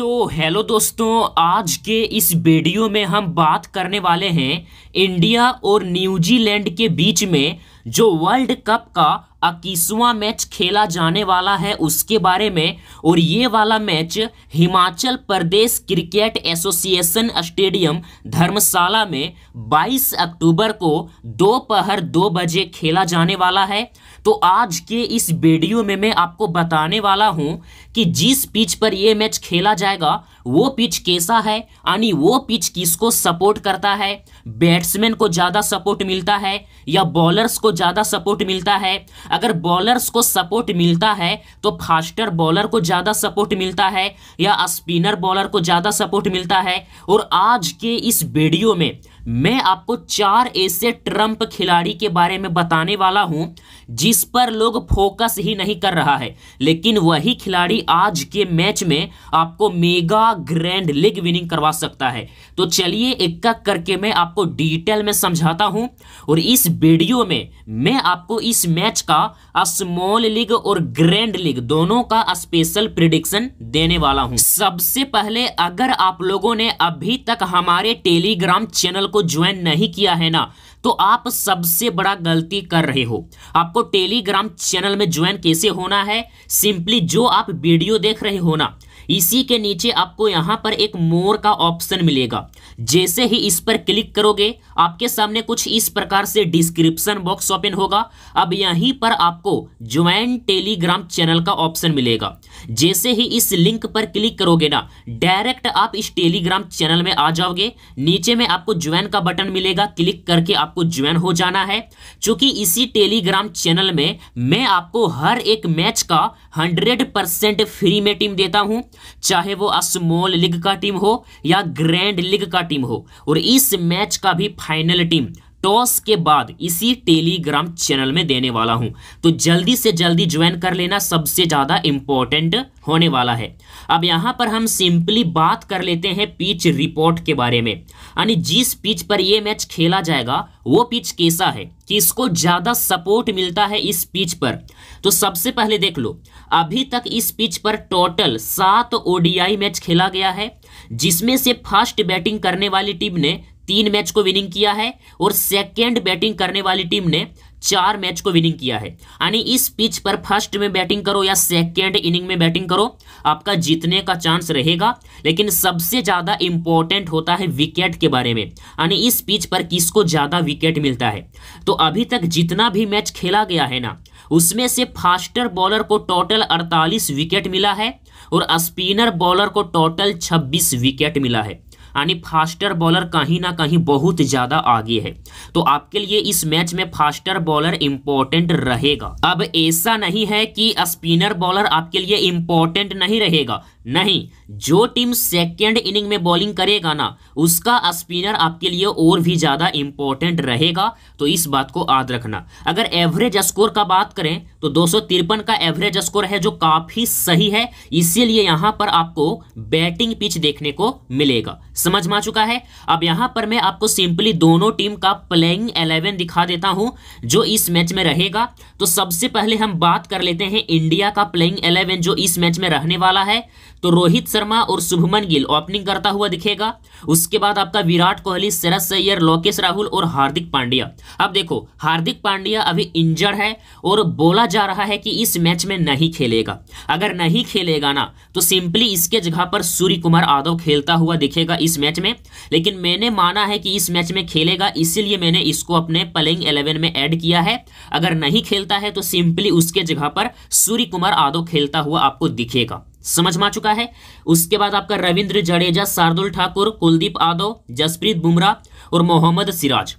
so hello दोस्तों आज के इस वीडियो में हम बात करने वाले हैं इंडिया और न्यूजीलैंड के बीच में जो वर्ल्ड कप का इक्कीसवां मैच खेला जाने वाला है उसके बारे में और ये वाला match Himachal Pradesh cricket association stadium Dharamshala में 22 अक्टूबर को दोपहर दो बजे खेला जाने वाला है तो आज के इस वीडियो में मैं आपको बताने वाला हूं कि जिस पिच पर यह मैच खेला जाएगा वो पिच कैसा है यानी वो पिच किसको सपोर्ट करता है बैट्समैन को ज़्यादा सपोर्ट मिलता है या बॉलर्स को ज़्यादा सपोर्ट मिलता है अगर बॉलर्स को सपोर्ट मिलता है तो फास्टर बॉलर को ज़्यादा सपोर्ट मिलता है या स्पिनर बॉलर को ज़्यादा सपोर्ट मिलता है और आज के इस वीडियो में मैं आपको चार ऐसे ट्रंप खिलाड़ी के बारे में बताने वाला हूं जिस पर लोग फोकस ही नहीं कर रहा है लेकिन वही खिलाड़ी आज के मैच में आपको मेगा ग्रैंड लीग विनिंग करवा सकता है तो चलिए एक एक करके मैं आपको डिटेल में समझाता हूं और इस वीडियो में मैं आपको इस मैच का स्मॉल लीग और ग्रैंड लीग दोनों का स्पेशल प्रिडिक्शन देने वाला हूं सबसे पहले अगर आप लोगों ने अभी तक हमारे टेलीग्राम चैनल को ज्वाइन नहीं किया है ना तो आप सबसे बड़ा गलती कर रहे हो आपको टेलीग्राम चैनल में ज्वाइन कैसे होना है सिंपली जो आप वीडियो देख रहे हो ना इसी के नीचे आपको यहां पर एक मोर का ऑप्शन मिलेगा जैसे ही इस पर क्लिक करोगे आपके सामने कुछ इस प्रकार से डिस्क्रिप्शन बॉक्स ओपन होगा अब यहीं पर आपको ज्वाइन टेलीग्राम चैनल का ऑप्शन मिलेगा जैसे ही इस लिंक पर क्लिक करोगे ना डायरेक्ट आप इस टेलीग्राम चैनल में आ जाओगे नीचे में आपको ज्वाइन का बटन मिलेगा क्लिक करके आपको ज्वाइन हो जाना है चूंकि इसी टेलीग्राम चैनल में मैं आपको हर एक मैच का 100% फ्री में टीम देता हूं चाहे वो स्मॉल लीग का टीम हो या ग्रैंड लीग का टीम हो और इस मैच का भी फाइनल टीम टॉस के बाद इसी टेलीग्राम चैनल में देने वाला हूं तो जल्दी से जल्दी ज्वाइन कर लेना सबसे ज़्यादा इम्पोर्टेंट होने वाला है अब यहाँ पर हम सिंपली बात कर लेते हैं पिच रिपोर्ट के बारे में यानी जिस पिच पर ये मैच खेला जाएगा वो पिच कैसा है कि इसको ज़्यादा सपोर्ट मिलता है इस पिच पर तो सबसे पहले देख लो अभी तक इस पिच पर टोटल सात ओडीआई मैच खेला गया है जिसमें से फास्ट बैटिंग करने वाली टीम ने तीन मैच को विनिंग किया है और सेकेंड बैटिंग करने वाली टीम ने चार मैच को विनिंग किया है यानी इस पिच पर फर्स्ट में बैटिंग करो या सेकेंड इनिंग में बैटिंग करो आपका जीतने का चांस रहेगा लेकिन सबसे ज़्यादा इंपॉर्टेंट होता है विकेट के बारे में यानी इस पिच पर किसको ज़्यादा विकेट मिलता है तो अभी तक जितना भी मैच खेला गया है ना उसमें से फास्टर बॉलर को टोटल अड़तालीस विकेट मिला है और स्पिनर बॉलर को टोटल छब्बीस विकेट मिला है यानी फास्टर बॉलर कहीं ना कहीं बहुत ज़्यादा आगे है तो आपके लिए इस मैच में फास्टर बॉलर इंपॉर्टेंट रहेगा अब ऐसा नहीं है कि स्पिनर बॉलर आपके लिए इंपॉर्टेंट नहीं रहेगा नहीं जो टीम सेकेंड इनिंग में बॉलिंग करेगा ना उसका स्पिनर आपके लिए और भी ज़्यादा इंपॉर्टेंट रहेगा तो इस बात को याद रखना अगर एवरेज स्कोर का बात करें तो दो का एवरेज स्कोर है जो काफ़ी सही है इसीलिए यहां पर आपको बैटिंग पिच देखने को मिलेगा समझ में आ चुका है अब यहां पर मैं आपको सिंपली दोनों टीम का प्लेइंग एलेवन दिखा देता हूं जो इस मैच में रहेगा तो सबसे पहले हम बात कर लेते हैं इंडिया का प्लेइंग एलेवन जो इस मैच में रहने वाला है तो रोहित शर्मा और शुभमन गिल ओपनिंग करता हुआ दिखेगा उसके बाद आपका विराट कोहली शरद सैयर लोकेश राहुल और हार्दिक पांड्या अब देखो हार्दिक पांड्या अभी इंजर्ड है और बोला जा रहा है कि इस मैच में नहीं खेलेगा अगर नहीं खेलेगा ना तो सिंपली इसके जगह पर सूर्य कुमार यादव खेलता हुआ दिखेगा इस मैच में लेकिन मैंने माना है कि इस मैच में खेलेगा इसीलिए मैंने इसको अपने प्लेइंग एलेवन में एड किया है अगर नहीं खेलता है तो सिंपली उसके जगह पर सूर्य कुमार यादव खेलता हुआ आपको दिखेगा समझ में आ चुका है उसके बाद आपका रविंद्र जडेजा शार्दुल ठाकुर कुलदीप यादव जसप्रीत बुमराह और मोहम्मद सिराज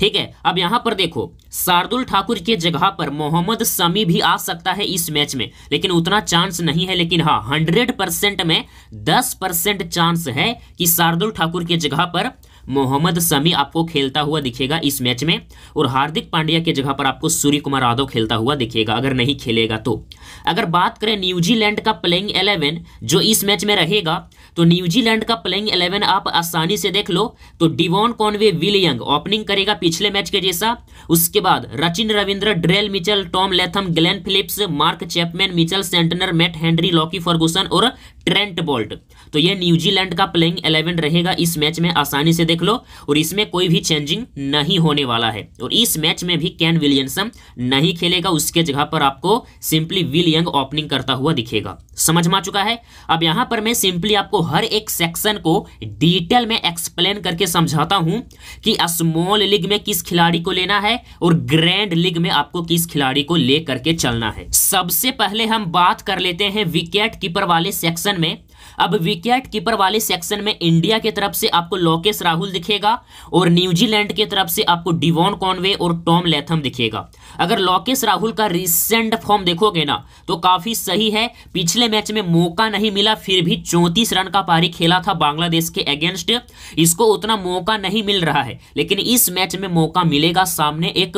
ठीक है अब यहां पर देखो शार्दुल ठाकुर के जगह पर मोहम्मद समी भी आ सकता है इस मैच में लेकिन उतना चांस नहीं है लेकिन हाँ हंड्रेड परसेंट में दस परसेंट चांस है कि शार्दुल ठाकुर के जगह पर मोहम्मद समी आपको खेलता हुआ दिखेगा इस मैच में और हार्दिक पांड्या के जगह पर आपको सूर्य कुमार यादव खेलता हुआ दिखेगा अगर नहीं खेलेगा तो अगर बात करें न्यूजीलैंड का प्लेइंग एलेवन जो इस मैच में रहेगा तो न्यूजीलैंड का प्लेइंग एलेवन आप आसानी से देख लो तो डिवॉन कॉनवे विलियंग ओपनिंग करेगा पिछले मैच के जैसा उसके बाद Rachin Ravindra Daryl Mitchell Tom Latham Glenn Phillips Mark Chapman Mitchell Santner Matt Henry Lockie Ferguson और ट्रेंट बोल्ट तो ये न्यूजीलैंड का प्लेइंग एलेवन रहेगा इस मैच में आसानी से देख लो और इसमें कोई भी चेंजिंग नहीं होने वाला है और इस मैच में भी कैन विलियमसन नहीं खेलेगा उसके जगह पर आपको सिंपली विलियंग ओपनिंग करता हुआ दिखेगा समझ में आ चुका है अब यहाँ पर मैं सिंपली आपको हर एक सेक्शन को डिटेल में एक्सप्लेन करके समझाता हूँ कि स्मॉल लीग में किस खिलाड़ी को लेना है और ग्रैंड लीग में आपको किस खिलाड़ी को लेकर के चलना है सबसे पहले हम बात कर लेते हैं विकेट कीपर वाले सेक्शन क्वेश्चन में अब विकेट कीपर वाले सेक्शन में इंडिया के तरफ से आपको लोकेश राहुल दिखेगा और न्यूजीलैंड के तरफ से आपको डिवॉन कॉनवे और टॉम लेथम दिखेगा अगर लोकेश राहुल का रिसेंट फॉर्म देखोगे ना तो काफी सही है पिछले मैच में मौका नहीं मिला फिर भी चौंतीस रन का पारी खेला था बांग्लादेश के अगेंस्ट इसको उतना मौका नहीं मिल रहा है लेकिन इस मैच में मौका मिलेगा सामने एक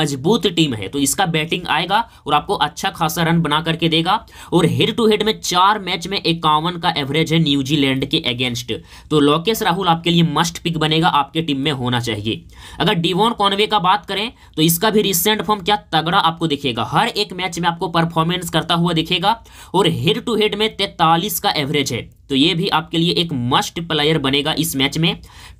मजबूत टीम है तो इसका बैटिंग आएगा और आपको अच्छा खासा रन बना करके देगा और हेड टू हेड में चार मैच में इक्यावन का एवरेज है न्यूजीलैंड के अगेंस्ट तो लोकेश राहुल आपके लिए मस्ट पिक बनेगा आपके टीम में होना चाहिए अगर डिवॉन कॉनवे का बात करें तो इसका भी रिसेंट फॉर्म क्या तगड़ा आपको दिखेगा हर एक मैच में आपको परफॉर्मेंस करता हुआ दिखेगा और हेड टू हेड में तैतालीस का एवरेज है तो ये भी आपके लिए एक मस्ट प्लेयर बनेगा इस मैच में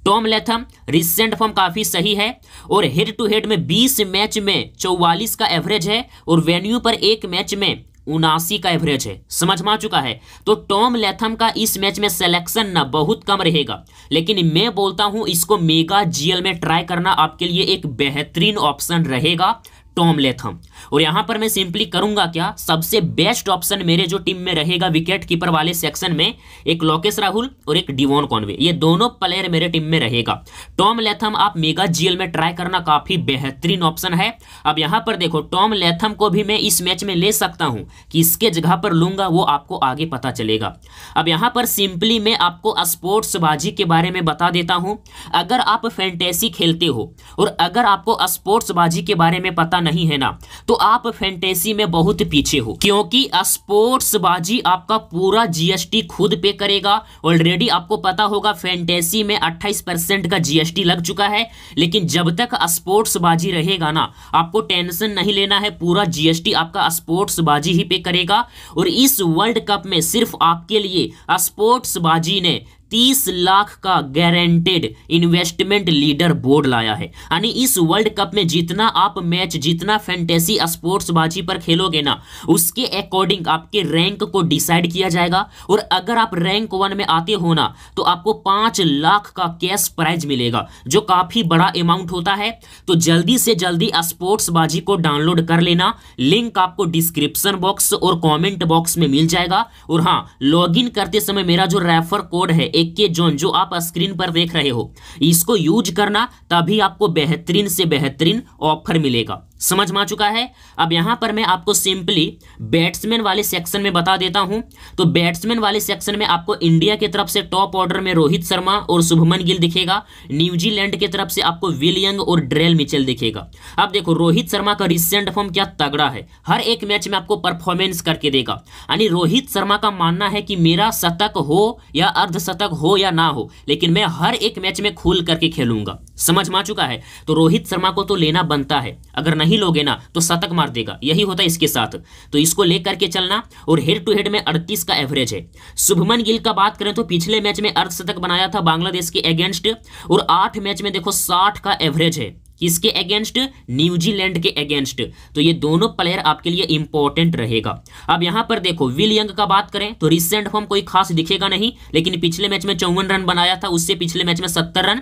टॉम लेथम रिसेंट फॉर्म काफ़ी सही है और हेड टू हेड में 20 मैच में 44 का एवरेज है और वेन्यू पर एक मैच में उनासी का एवरेज है समझ में आ चुका है तो टॉम लेथम का इस मैच में सिलेक्शन ना बहुत कम रहेगा लेकिन मैं बोलता हूं इसको मेगा जीएल में ट्राई करना आपके लिए एक बेहतरीन ऑप्शन रहेगा टॉम लेथम और यहां पर मैं सिंपली करूंगा क्या सबसे बेस्ट ऑप्शन मेरे जो टीम में रहेगा विकेट कीपर वाले सेक्शन में एक लोकेश राहुल और एक डिवोन कॉन्वे ये दोनों प्लेयर मेरे टीम में रहेगा टॉम लेथम आप मेगा जीएल में ट्राई करना काफी बेहतरीन ऑप्शन है अब यहां पर देखो टॉम लेथम को भी मैं इस मैच में ले सकता हूं कि इसके जगह पर लूंगा वो आपको आगे पता चलेगा अब यहां पर सिंपली मैं आपको स्पोर्ट्स बाजी के बारे में बता देता हूं अगर आप फैंटेसी खेलते हो और अगर आपको स्पोर्ट्स बाजी के बारे में पता नहीं है ना तो आप फैंटेसी में बहुत पीछे हो क्योंकि स्पोर्ट्स बाजी आपका पूरा जीएसटी खुद पे करेगा ऑलरेडी आपको पता होगा फैंटेसी में 28 परसेंट का जीएसटी लग चुका है लेकिन जब तक स्पोर्ट्स बाजी रहेगा ना आपको टेंशन नहीं लेना है पूरा जीएसटी आपका स्पोर्ट्स बाजी ही पे करेगा और इस वर्ल्ड कप में सिर्फ आपके लिए स्पोर्ट्स बाजी ने तीस लाख का गारंटेड इन्वेस्टमेंट लीडर बोर्ड लाया है यानी इस वर्ल्ड कप में जितना आप मैच जितना फैंटेसी स्पोर्ट्स बाजी पर खेलोगे ना उसके अकॉर्डिंग आपके रैंक को डिसाइड किया जाएगा और अगर आप रैंक वन में आते हो ना तो आपको पांच लाख का कैश प्राइज मिलेगा जो काफी बड़ा अमाउंट होता है तो जल्दी से जल्दी स्पोर्ट्स बाजी को डाउनलोड कर लेना लिंक आपको डिस्क्रिप्शन बॉक्स और कॉमेंट बॉक्स में मिल जाएगा और हाँ लॉग करते समय मेरा जो रेफर कोड है एक के जोन जो आप स्क्रीन पर देख रहे हो इसको यूज करना तभी आपको बेहतरीन से बेहतरीन ऑफर मिलेगा समझ में आ चुका है अब यहां पर मैं आपको सिंपली बैट्समैन वाले सेक्शन में बता देता हूं तो बैट्समैन वाले सेक्शन में आपको इंडिया की तरफ से टॉप ऑर्डर में रोहित शर्मा और शुभमन गिल दिखेगा न्यूजीलैंड की तरफ से आपको विलियंग और ड्रेल मिचेल दिखेगा अब देखो रोहित शर्मा का रिसेंट फॉर्म क्या तगड़ा है हर एक मैच में आपको परफॉर्मेंस करके देगा यानी रोहित शर्मा का मानना है कि मेरा शतक हो या अर्धशतक हो या ना हो लेकिन मैं हर एक मैच में खुल करके खेलूंगा समझ में आ चुका है तो रोहित शर्मा को तो लेना बनता है अगर नहीं लोगे ना तो शतक मार देगा यही होता है इसके साथ तो इसको लेकर के चलना और हेड टू हेड में अड़तीस का एवरेज है शुभमन गिल का बात करें तो पिछले मैच में अर्धशतक बनाया था बांग्लादेश के अगेंस्ट और आठ मैच में देखो साठ का एवरेज है किसके अगेंस्ट न्यूजीलैंड के अगेंस्ट तो ये दोनों प्लेयर आपके लिए इंपॉर्टेंट रहेगा अब यहां पर देखो विल यंग का बात करें तो रिसेंट फॉर्म कोई खास दिखेगा नहीं लेकिन पिछले मैच में चौवन रन बनाया था उससे पिछले मैच में सत्तर रन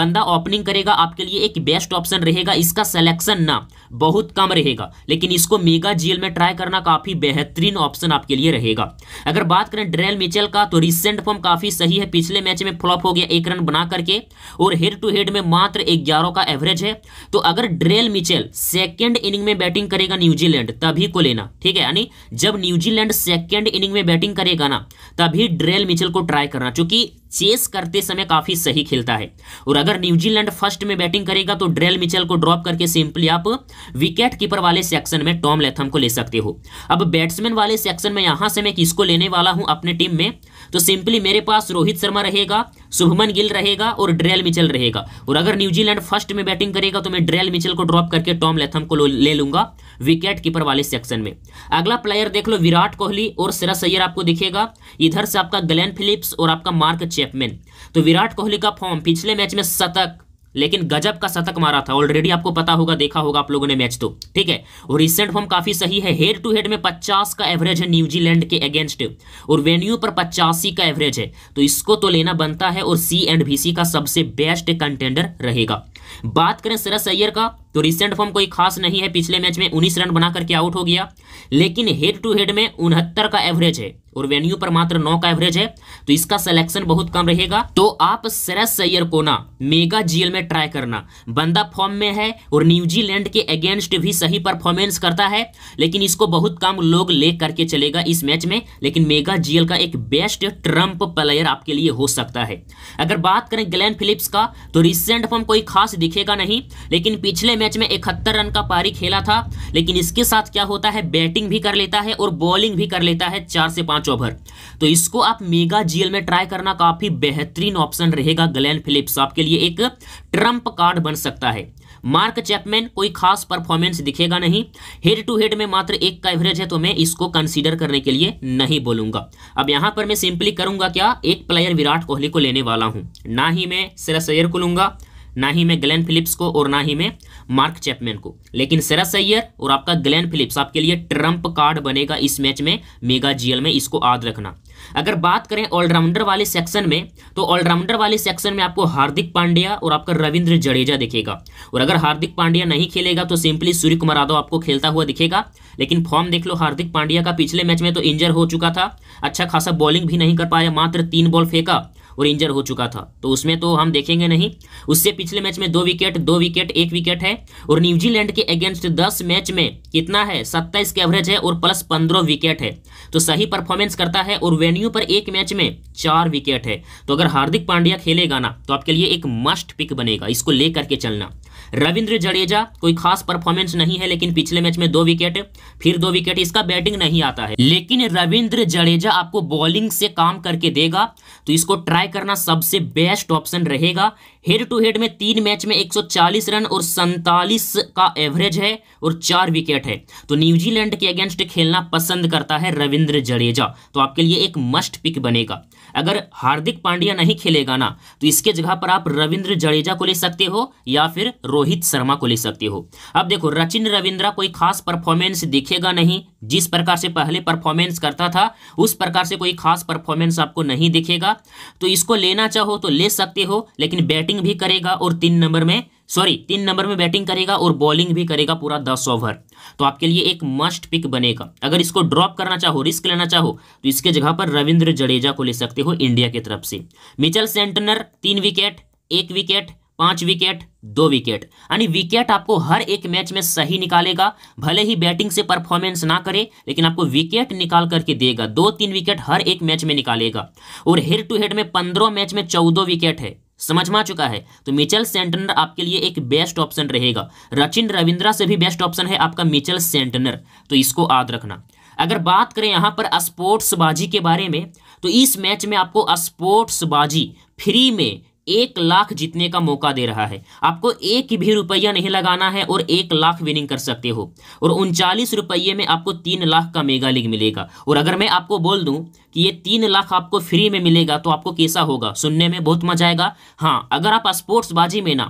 बंदा ओपनिंग करेगा आपके लिए एक बेस्ट ऑप्शन रहेगा इसका सिलेक्शन ना बहुत कम रहेगा लेकिन इसको मेगा जीएल में ट्राई करना काफी बेहतरीन ऑप्शन आपके लिए रहेगा अगर बात करें ड्रेल मिचेल का तो रिसेंट फॉर्म काफी सही है पिछले मैच में फ्लॉप हो गया एक रन बना करके और हेड टू हेड में मात्र ग्यारह का एवरेज है है तो अगर ड्रेल मिचेल सेकेंड इनिंग में बैटिंग करेगा न्यूजीलैंड तभी को लेना ठीक है यानी जब न्यूजीलैंड सेकेंड इनिंग में बैटिंग करेगा ना तभी ड्रेल मिचेल को ट्राई करना चूंकि चेस करते समय काफी सही खेलता है और अगर न्यूजीलैंड फर्स्ट में बैटिंग करेगा तो ड्रेल मिचल को ड्रॉप करके सिंपली आप विकेट कीपर वाले सेक्शन में टॉम लेथम को ले सकते हो अब बैट्समैन वाले सेक्शन में यहां से मैं किसको लेने वाला हूं अपने टीम में तो सिंपली मेरे पास रोहित शर्मा रहेगा शुभमन गिल रहेगा और ड्रेल मिचल रहेगा और अगर न्यूजीलैंड फर्स्ट में बैटिंग करेगा तो मैं ड्रेल मिचल को ड्रॉप करके टॉम लेथम को ले लूंगा विकेट कीपर वाले सेक्शन में अगला प्लेयर देख लो विराट कोहली और सिरा सैयर आपको दिखेगा इधर से आपका ग्लैन फिलिप्स और आपका मार्क चैपमैन तो विराट कोहली का फॉर्म पिछले मैच में शतक लेकिन गजब का शतक मारा था ऑलरेडी आपको पता होगा देखा होगा आप लोगों ने मैच तो ठीक है और रिसेंट फॉर्म काफी सही है हेड टू हेड में 50 का एवरेज है न्यूजीलैंड के अगेंस्ट और वेन्यू पर पचासी का एवरेज है तो इसको तो लेना बनता है और सी एंड बीसी का सबसे बेस्ट कंटेंडर रहेगा बात करें सरस अय्यर का तो रिसेंट फॉर्म कोई खास नहीं है पिछले मैच में उन्नीस रन बना करके आउट हो गया लेकिन हेड टू हेड में उनहत्तर का एवरेज है और वेन्यू पर मात्र नौ का एवरेज है तो इसका सिलेक्शन बहुत कम रहेगा तो आप सरस सैयर को ना मेगा जीएल में ट्राई करना बंदा फॉर्म में है और न्यूजीलैंड के अगेंस्ट भी सही परफॉर्मेंस करता है लेकिन इसको बहुत कम लोग ले करके चलेगा इस मैच में लेकिन मेगा जीएल का एक बेस्ट ट्रंप प्लेयर आपके लिए हो सकता है अगर बात करें ग्लैन फिलिप्स का तो रिसेंट फॉर्म कोई खास दिखेगा नहीं लेकिन पिछले मैच में इकहत्तर रन का पारी खेला था लेकिन इसके साथ क्या होता है बैटिंग भी कर लेता है और बॉलिंग भी कर लेता है चार से पांच पाँच ओवर तो इसको आप मेगा जीएल में ट्राई करना काफ़ी बेहतरीन ऑप्शन रहेगा ग्लैन फिलिप्स आपके लिए एक ट्रंप कार्ड बन सकता है मार्क चैपमैन कोई खास परफॉर्मेंस दिखेगा नहीं हेड टू हेड में मात्र एक का एवरेज है तो मैं इसको कंसीडर करने के लिए नहीं बोलूंगा अब यहां पर मैं सिंपली करूंगा क्या एक प्लेयर विराट कोहली को लेने वाला हूं ना ही मैं सरस सैयर को लूंगा ना ही में ग्लैन फिलिप्स को और ना ही में मार्क चैपमैन को लेकिन सरा सैयर और आपका ग्लैन फिलिप्स आपके लिए ट्रम्प कार्ड बनेगा इस मैच में मेगा जीएल में इसको याद रखना अगर बात करें ऑलराउंडर वाले सेक्शन में तो ऑलराउंडर वाले सेक्शन में आपको हार्दिक पांड्या और आपका रविंद्र जडेजा दिखेगा और अगर हार्दिक पांड्या नहीं खेलेगा तो सिंपली सूर्य कुमार यादव आपको खेलता हुआ दिखेगा लेकिन फॉर्म देख लो हार्दिक पांड्या का पिछले मैच में तो इंजर हो चुका था अच्छा खासा बॉलिंग भी नहीं कर पाया मात्र तीन बॉल फेंका और इंजर हो चुका था तो उसमें तो हम देखेंगे नहीं उससे पिछले मैच में दो विकेट दो विकेट एक विकेट है और न्यूजीलैंड के अगेंस्ट दस मैच में कितना है सत्ताईस के एवरेज है और प्लस पंद्रह विकेट है तो सही परफॉर्मेंस करता है और वेन्यू पर एक मैच में चार विकेट है तो अगर हार्दिक पांड्या खेलेगा ना तो आपके लिए एक मस्ट पिक बनेगा इसको लेकर के चलना रविंद्र जडेजा कोई खास परफॉर्मेंस नहीं है लेकिन पिछले मैच में दो विकेट फिर दो विकेट इसका बैटिंग नहीं आता है लेकिन रविंद्र जडेजा आपको बॉलिंग से काम करके देगा तो इसको ट्राई करना सबसे बेस्ट ऑप्शन रहेगा हेड टू हेड में तीन मैच में 140 रन और सैतालीस का एवरेज है और चार विकेट है तो न्यूजीलैंड के अगेंस्ट खेलना पसंद करता है रविंद्र जडेजा तो आपके लिए एक मस्ट पिक बनेगा अगर हार्दिक पांड्या नहीं खेलेगा ना तो इसके जगह पर आप रविंद्र जडेजा को ले सकते हो या फिर रोहित शर्मा को ले सकते हो अब देखो रचिन रविंद्रा कोई खास परफॉर्मेंस दिखेगा नहीं जिस प्रकार से पहले परफॉर्मेंस करता था उस प्रकार से कोई खास परफॉर्मेंस आपको नहीं दिखेगा तो इसको लेना चाहो तो ले सकते हो लेकिन बैटिंग भी करेगा और तीन नंबर में सॉरी तीन नंबर में बैटिंग करेगा और बॉलिंग भी करेगा पूरा दस ओवर तो आपके लिए एक मस्ट पिक बनेगा अगर इसको ड्रॉप करना चाहो रिस्क लेना चाहो तो इसके जगह पर रविंद्र जडेजा को ले सकते हो इंडिया की तरफ से मिचल सेंटनर तीन विकेट एक विकेट पांच विकेट दो विकेट यानी विकेट आपको हर एक मैच में सही निकालेगा भले ही बैटिंग से परफॉर्मेंस ना करे लेकिन आपको विकेट निकाल करके देगा दो तीन विकेट हर एक मैच में निकालेगा और हेड टू हेड में पंद्रह मैच में चौदह विकेट है समझ में आ चुका है तो मिचेल सेंटनर आपके लिए एक बेस्ट ऑप्शन रहेगा रचिन रविंद्रा से भी बेस्ट ऑप्शन है आपका मिचेल सेंटनर तो इसको याद रखना अगर बात करें यहां पर स्पोर्ट्स बाजी के बारे में तो इस मैच में आपको स्पोर्ट्स बाजी फ्री में एक लाख जीतने का मौका दे रहा है आपको एक भी रुपया नहीं लगाना है और एक लाख विनिंग कर सकते हो और उनचालीस रुपये में आपको तीन लाख का मेगा लीग मिलेगा और अगर मैं आपको बोल दूं कि ये तीन लाख आपको फ्री में मिलेगा तो आपको कैसा होगा सुनने में बहुत मजा आएगा हाँ अगर आप स्पोर्ट्स बाजी में ना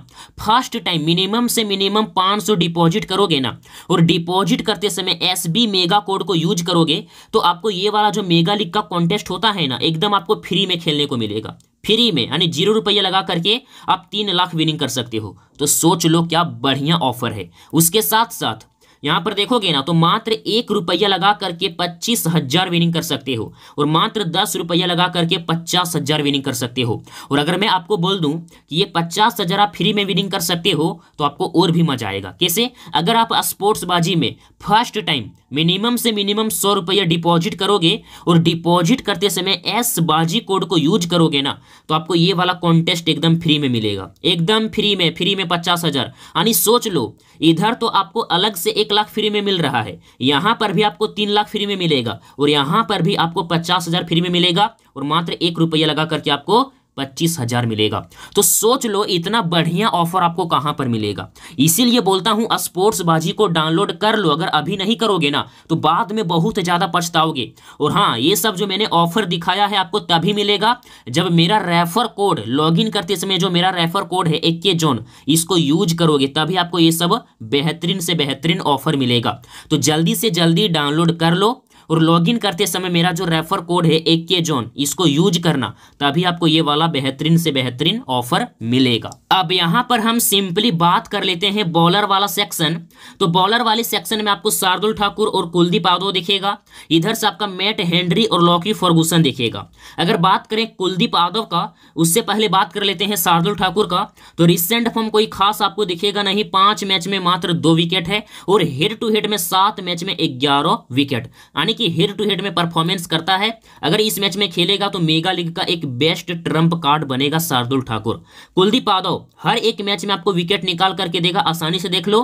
फर्स्ट टाइम मिनिमम से मिनिमम पाँच सौ डिपॉजिट करोगे ना और डिपॉजिट करते समय एस बी मेगा कोड को यूज करोगे तो आपको ये वाला जो मेगा लीग का कॉन्टेस्ट होता है ना एकदम आपको फ्री में खेलने को मिलेगा फ्री में यानी जीरो रुपये लगा करके आप तीन लाख विनिंग कर सकते हो तो सोच लो क्या बढ़िया ऑफर है उसके साथ साथ यहाँ पर देखोगे ना तो मात्र एक रुपया लगा करके पच्चीस हजार विनिंग कर सकते हो और मात्र दस रुपया लगा करके पचास हजार विनिंग कर सकते हो और अगर मैं आपको बोल दूं कि ये पचास हजार आप फ्री में विनिंग कर सकते हो तो आपको और भी मजा आएगा कैसे अगर आप स्पोर्ट्स बाजी में फर्स्ट टाइम मिनिमम से मिनिमम सौ रुपया डिपॉजिट करोगे और डिपॉजिट करते समय एस बाजी कोड को यूज करोगे ना तो आपको ये वाला कॉन्टेस्ट एकदम फ्री में मिलेगा एकदम फ्री में फ्री में पचास हज़ार यानी सोच लो इधर तो आपको अलग से एक लाख फ्री में मिल रहा है यहाँ पर भी आपको तीन लाख फ्री में मिलेगा और यहाँ पर भी आपको पचास फ्री में मिलेगा और मात्र एक रुपया लगा करके आपको पच्चीस हजार मिलेगा तो सोच लो इतना बढ़िया ऑफर आपको कहां पर मिलेगा इसीलिए बोलता हूं स्पोर्ट्स बाजी को डाउनलोड कर लो अगर अभी नहीं करोगे ना तो बाद में बहुत ज़्यादा पछताओगे और हाँ ये सब जो मैंने ऑफर दिखाया है आपको तभी मिलेगा जब मेरा रेफर कोड लॉगिन करते समय जो मेरा रेफर कोड है के जोन इसको यूज करोगे तभी आपको ये सब बेहतरीन से बेहतरीन ऑफर मिलेगा तो जल्दी से जल्दी डाउनलोड कर लो और लॉगिन करते समय मेरा जो रेफर कोड है एक के जोन इसको यूज करना तभी आपको ये वाला बेहतरीन से बेहतरीन ऑफर मिलेगा अब यहाँ पर हम सिंपली बात कर लेते हैं बॉलर वाला सेक्शन तो बॉलर वाले सेक्शन में आपको शार्दुल ठाकुर और कुलदीप यादव दिखेगा इधर से आपका मैट हेनरी और लॉकी फर्गूसन दिखेगा अगर बात करें कुलदीप यादव का उससे पहले बात कर लेते हैं शार्दुल ठाकुर का तो रिसेंट फॉर्म कोई खास आपको दिखेगा नहीं पांच मैच में मात्र दो विकेट है और हेड टू हेड में सात मैच में ग्यारह विकेट यानी कि हेड टू हेड में परफॉर्मेंस करता है अगर इस मैच में खेलेगा तो मेगा लीग का एक बेस्ट ट्रंप कार्ड बनेगा शार्दुल ठाकुर कुलदीप यादव हर एक मैच में आपको विकेट निकाल करके देगा आसानी से देख लो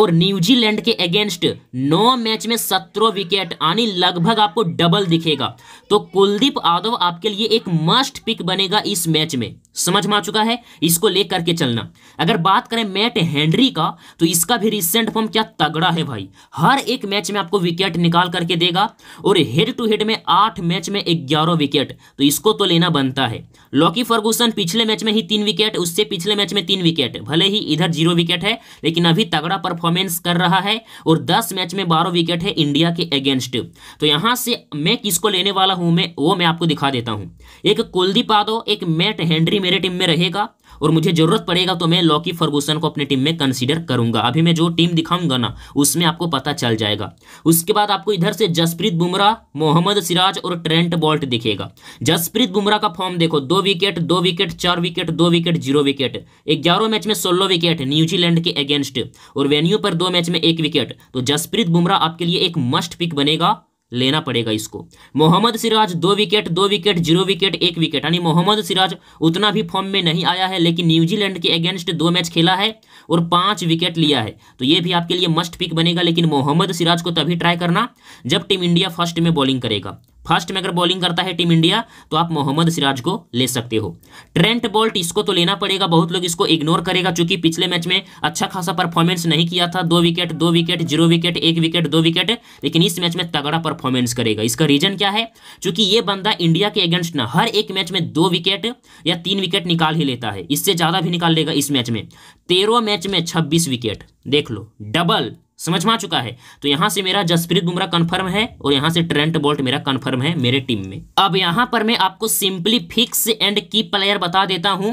और न्यूजीलैंड के अगेंस्ट नौ मैच में सत्रह विकेट यानी लगभग आपको डबल दिखेगा तो कुलदीप यादव आपके लिए एक मस्ट पिक बनेगा इस मैच में समझ में आ चुका है इसको ले करके चलना अगर बात करें मैट हेनरी का तो इसका भी रिसेंट फॉर्म क्या तगड़ा है भाई हर एक मैच में आपको विकेट निकाल करके देगा और हेड टू हेड में आठ मैच में ग्यारह विकेट तो इसको तो लेना बनता है लॉकी फर्गूसन पिछले मैच में ही तीन विकेट उससे पिछले मैच में तीन विकेट भले ही इधर जीरो विकेट है लेकिन अभी तगड़ा परफॉर्मेंस कर रहा है और दस मैच में बारह विकेट है इंडिया के अगेंस्ट तो यहां से मैं किसको लेने वाला हूं मैं वो मैं आपको दिखा देता हूं एक कुलदीप यादव एक मैट हेनरी मेरे टीम में रहेगा और मुझे ज़रूरत पड़ेगा तो मैं लॉकी फर्गूसन को अपनी टीम में कंसिडर करूंगा अभी मैं जो टीम दिखाऊंगा ना उसमें आपको पता चल जाएगा उसके बाद आपको इधर से जसप्रीत बुमराह मोहम्मद सिराज और ट्रेंट बॉल्ट दिखेगा जसप्रीत बुमराह का फॉर्म देखो दो विकेट दो विकेट चार विकेट दो विकेट जीरो विकेट ग्यारह मैच में सोलह विकेट न्यूजीलैंड के अगेंस्ट और वेन्यू पर दो मैच में एक विकेट तो जसप्रीत बुमराह आपके लिए एक मस्ट पिक बनेगा लेना पड़ेगा इसको मोहम्मद सिराज दो विकेट दो विकेट जीरो विकेट एक विकेट यानी मोहम्मद सिराज उतना भी फॉर्म में नहीं आया है लेकिन न्यूजीलैंड के अगेंस्ट दो मैच खेला है और पांच विकेट लिया है तो ये भी आपके लिए मस्ट पिक बनेगा लेकिन मोहम्मद सिराज को तभी ट्राई करना जब टीम इंडिया फर्स्ट में बॉलिंग करेगा फर्स्ट में अगर बॉलिंग करता है टीम इंडिया तो आप मोहम्मद सिराज को ले सकते हो ट्रेंट बोल्ट इसको तो लेना पड़ेगा बहुत लोग इसको इग्नोर करेगा चूंकि पिछले मैच में अच्छा खासा परफॉर्मेंस नहीं किया था दो विकेट दो विकेट जीरो विकेट एक विकेट दो विकेट लेकिन इस मैच में तगड़ा परफॉर्मेंस करेगा इसका रीजन क्या है चूंकि ये बंदा इंडिया के अगेंस्ट ना हर एक मैच में दो विकेट या तीन विकेट निकाल ही लेता है इससे ज़्यादा भी निकाल लेगा इस मैच में तेरह मैच में छब्बीस विकेट देख लो डबल समझ में आ चुका है तो यहां से मेरा जसप्रीत बुमराह कंफर्म है और यहां से ट्रेंट बोल्ट मेरा कंफर्म है मेरे टीम में अब यहां पर मैं आपको सिंपली फिक्स एंड की प्लेयर बता देता हूं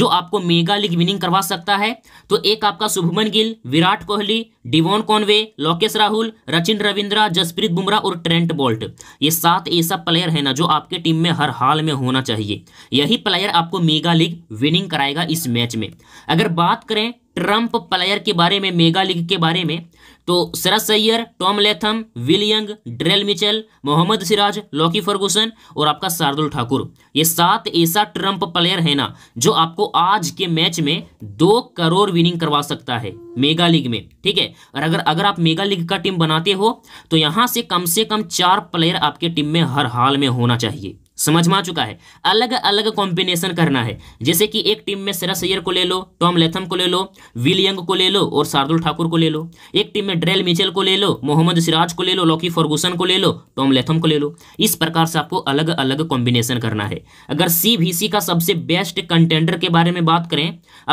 जो आपको मेगा लीग विनिंग करवा सकता है तो एक आपका शुभमन गिल विराट कोहली डिवोन कॉनवे लोकेश राहुल रचिन रविंद्रा जसप्रीत बुमराह और ट्रेंट बोल्ट ये सात ऐसा प्लेयर है ना जो आपके टीम में हर हाल में होना चाहिए यही प्लेयर आपको मेगा लीग विनिंग कराएगा इस मैच में अगर बात करें ट्रंप प्लेयर के बारे में मेगा लीग के बारे में तो Shreyas Iyer Tom Latham Will Young Daryl Mitchell Mohammed Siraj Lockie Ferguson और आपका शार्दुल ठाकुर ये सात ऐसा ट्रंप प्लेयर है ना जो आपको आज के मैच में दो करोड़ विनिंग करवा सकता है मेगा लीग में ठीक है और अगर अगर आप मेगा लीग का टीम बनाते हो तो यहाँ से कम से कम चार प्लेयर आपके टीम में हर हाल में होना चाहिए समझ में आ चुका है अलग अलग कॉम्बिनेशन करना है जैसे कि एक टीम में सरस सैयर को ले लो टॉम लेथम को ले लो विल यंग को ले लो और शार्दुल ठाकुर को ले लो एक टीम में ड्रेल मिचेल को ले लो मोहम्मद सिराज को ले लो लॉकी फर्गूसन को ले लो टॉम लेथम को ले लो इस प्रकार से आपको अलग अलग कॉम्बिनेशन करना है अगर सी का सबसे बेस्ट कंटेंडर के बारे में बात करें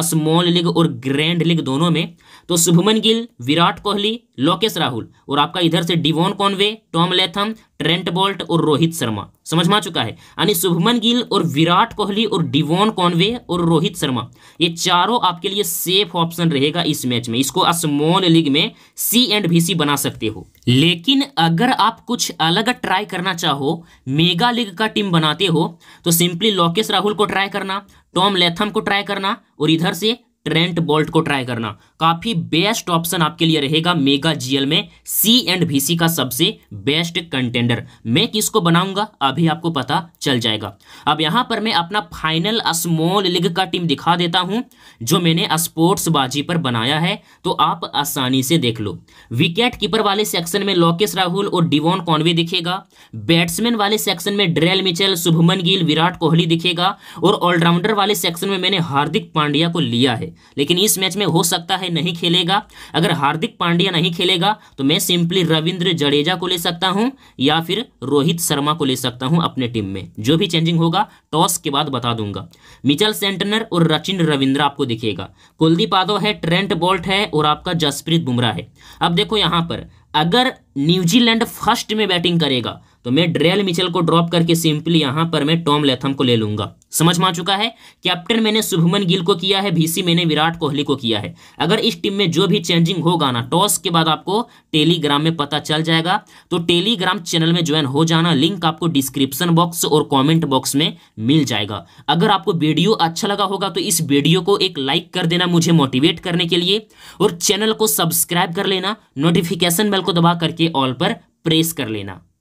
स्मॉल लीग और ग्रैंड लीग दोनों में तो शुभमन गिल विराट कोहली लोकेश राहुल और आपका इधर से Devon Conway Tom Latham Trent Boult और रोहित शर्मा समझ में आ चुका है यानी शुभमन गिल और विराट कोहली और डिवोन कॉनवे और रोहित शर्मा ये चारों आपके लिए सेफ ऑप्शन रहेगा इस मैच में इसको स्मॉल लीग में सी एंड भी सी बना सकते हो लेकिन अगर आप कुछ अलग ट्राई करना चाहो मेगा लीग का टीम बनाते हो तो सिंपली लोकेश राहुल को ट्राई करना टॉम लेथम को ट्राई करना और इधर से ट्रेंट बोल्ट को ट्राई करना काफी बेस्ट ऑप्शन आपके लिए रहेगा मेगा जीएल में सी एंड भीसी का सबसे बेस्ट कंटेंडर मैं किसको बनाऊंगा अभी आपको पता चल जाएगा अब यहां पर मैं अपना फाइनल स्मॉल लीग का टीम दिखा देता हूं जो मैंने स्पोर्ट्स बाजी पर बनाया है तो आप आसानी से देख लो विकेट कीपर वाले सेक्शन में लोकेश राहुल और डिवॉन कॉन्वे दिखेगा बैट्समैन वाले सेक्शन में ड्रेल मिचेल शुभमन गिल विराट कोहली दिखेगा और ऑलराउंडर वाले सेक्शन में मैंने हार्दिक पांड्या को लिया है लेकिन इस मैच में हो सकता है नहीं खेलेगा अगर हार्दिक पांड्या नहीं खेलेगा तो मैं सिंपली रविंद्र जडेजा को ले सकता हूं या फिर रोहित शर्मा को ले सकता हूं अपने टीम में जो भी चेंजिंग होगा टॉस के बाद बता दूंगा मिचल सेंटनर और रचिन रविंद्र आपको दिखेगा कुलदीप यादव है ट्रेंट बोल्ट है और आपका जसप्रीत बुमराह है अब देखो यहां पर अगर न्यूजीलैंड फर्स्ट में बैटिंग करेगा तो मैं ड्रेल मिचेल को ड्रॉप करके सिंपली यहां पर मैं टॉम लेथम को ले लूंगा समझ में आ चुका है कैप्टन मैंने शुभमन गिल को किया है भीसी मैंने विराट कोहली को किया है अगर इस टीम में जो भी चेंजिंग होगा ना टॉस के बाद आपको टेलीग्राम में पता चल जाएगा तो टेलीग्राम चैनल में ज्वाइन हो जाना लिंक आपको डिस्क्रिप्शन बॉक्स और कॉमेंट बॉक्स में मिल जाएगा अगर आपको वीडियो अच्छा लगा होगा तो इस वीडियो को एक लाइक कर देना मुझे मोटिवेट करने के लिए और चैनल को सब्सक्राइब कर लेना नोटिफिकेशन बेल को दबा करके ऑल पर प्रेस कर लेना